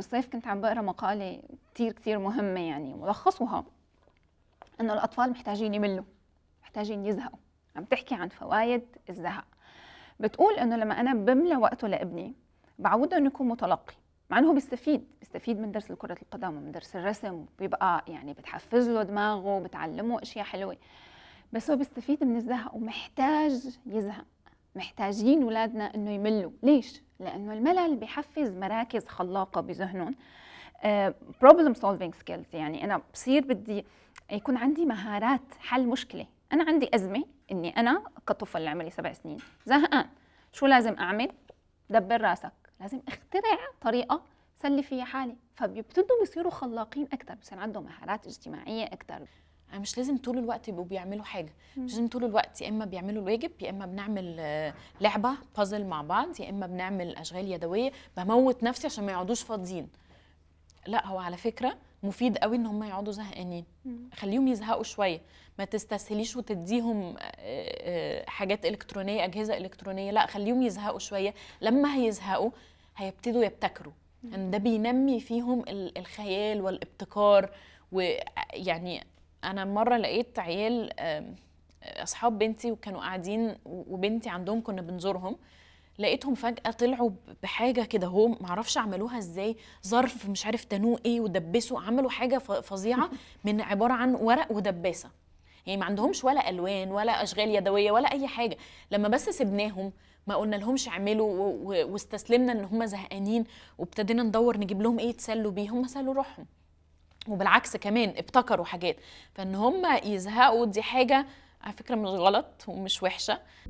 بالصيف كنت عم بقرا مقاله كثير كثير مهمه يعني ملخصها انه الاطفال محتاجين يملوا محتاجين يزهقوا عم تحكي عن فوائد الزهق بتقول انه لما انا بملى وقته لابني بعوده انه يكون متلقي مع انه بيستفيد بيستفيد من درس كره القدم ومن درس الرسم بيبقى يعني بتحفز له دماغه بتعلمه اشياء حلوه بس هو بيستفيد من الزهق ومحتاج يزهق محتاجين اولادنا انه يملوا ليش لانه الملل بحفز مراكز خلاقه بذهنهم بروبلم سولفينج سكيلز يعني انا بصير بدي يكون عندي مهارات حل مشكله انا عندي ازمه اني انا كطفل عمري سبع سنين زهقان شو لازم اعمل دبر راسك لازم اخترع طريقه سلي فيها حالي فبيبتدوا بيصيروا خلاقين اكثر بصير عندهم مهارات اجتماعيه اكثر مش لازم طول الوقت يبقوا بيعملوا حاجه مش لازم طول الوقت يا اما بيعملوا الواجب يا اما بنعمل آه، لعبه بازل مع بعض يا اما بنعمل اشغال يدويه بموت نفسي عشان ما يقعدوش فاضيين لا هو على فكره مفيد قوي ان هم يقعدوا زهقانين خليهم يزهقوا شويه ما تستسهليش وتديهم آه، آه، حاجات الكترونيه اجهزه الكترونيه لا خليهم يزهقوا شويه لما هيزهقوا هيبتدوا يبتكروا يعني ده بينمي فيهم الخيال والابتكار ويعني انا مره لقيت عيال اصحاب بنتي وكانوا قاعدين وبنتي عندهم كنا بنزورهم لقيتهم فجاه طلعوا بحاجه كده هو معرفش عملوها ازاي ظرف مش عارف تنوه ايه ودبسوا عملوا حاجه فظيعه من عباره عن ورق ودباسه يعني ما عندهمش ولا الوان ولا اشغال يدويه ولا اي حاجه لما بس سبناهم ما قلنا لهمش اعملوا واستسلمنا ان هم زهقانين وابتدينا ندور نجيب لهم ايه يتسلوا بيه هم سلوا روحهم وبالعكس كمان ابتكروا حاجات فان هم يزهقوا دي حاجه على فكره مش غلط ومش وحشه